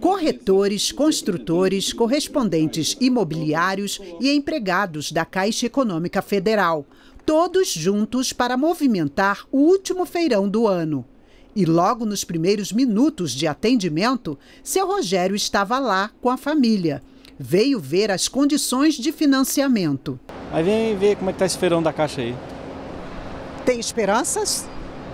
Corretores, construtores, correspondentes imobiliários e empregados da Caixa Econômica Federal, todos juntos para movimentar o último feirão do ano. E logo nos primeiros minutos de atendimento, seu Rogério estava lá com a família. Veio ver as condições de financiamento. Aí vem ver como é está esse feirão da Caixa aí. Tem esperanças?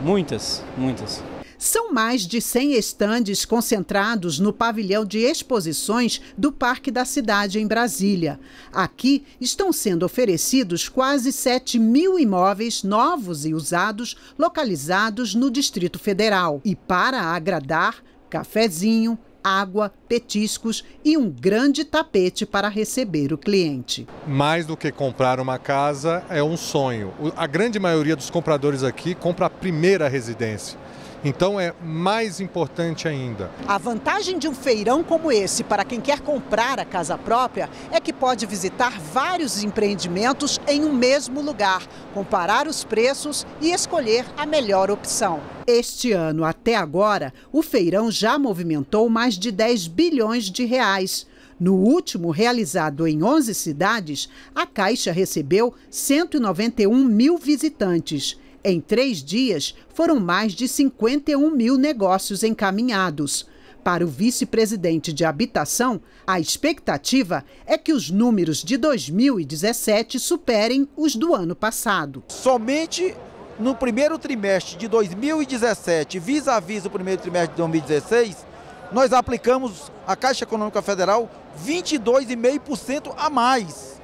Muitas, muitas. São mais de 100 estandes concentrados no pavilhão de exposições do Parque da Cidade, em Brasília. Aqui estão sendo oferecidos quase 7 mil imóveis novos e usados localizados no Distrito Federal. E para agradar, cafezinho, água, petiscos e um grande tapete para receber o cliente. Mais do que comprar uma casa, é um sonho. A grande maioria dos compradores aqui compra a primeira residência. Então é mais importante ainda. A vantagem de um feirão como esse para quem quer comprar a casa própria é que pode visitar vários empreendimentos em um mesmo lugar, comparar os preços e escolher a melhor opção. Este ano até agora, o feirão já movimentou mais de 10 bilhões de reais. No último, realizado em 11 cidades, a Caixa recebeu 191 mil visitantes. Em três dias, foram mais de 51 mil negócios encaminhados. Para o vice-presidente de habitação, a expectativa é que os números de 2017 superem os do ano passado. Somente no primeiro trimestre de 2017, vis a vis o primeiro trimestre de 2016, nós aplicamos à Caixa Econômica Federal 22,5% a mais.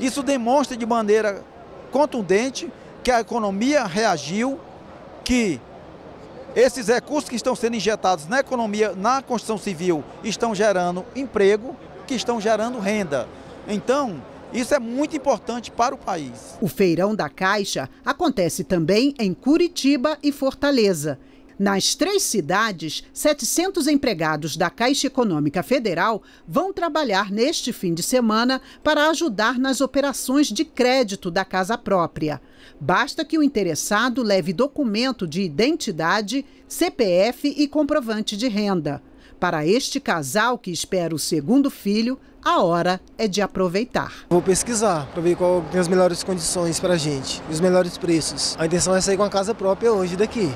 Isso demonstra de maneira contundente que a economia reagiu, que esses recursos que estão sendo injetados na economia, na construção civil, estão gerando emprego, que estão gerando renda. Então, isso é muito importante para o país. O feirão da Caixa acontece também em Curitiba e Fortaleza. Nas três cidades, 700 empregados da Caixa Econômica Federal vão trabalhar neste fim de semana para ajudar nas operações de crédito da casa própria. Basta que o interessado leve documento de identidade, CPF e comprovante de renda. Para este casal que espera o segundo filho, a hora é de aproveitar. Vou pesquisar para ver qual tem as melhores condições para a gente, os melhores preços. A intenção é sair com a casa própria hoje daqui.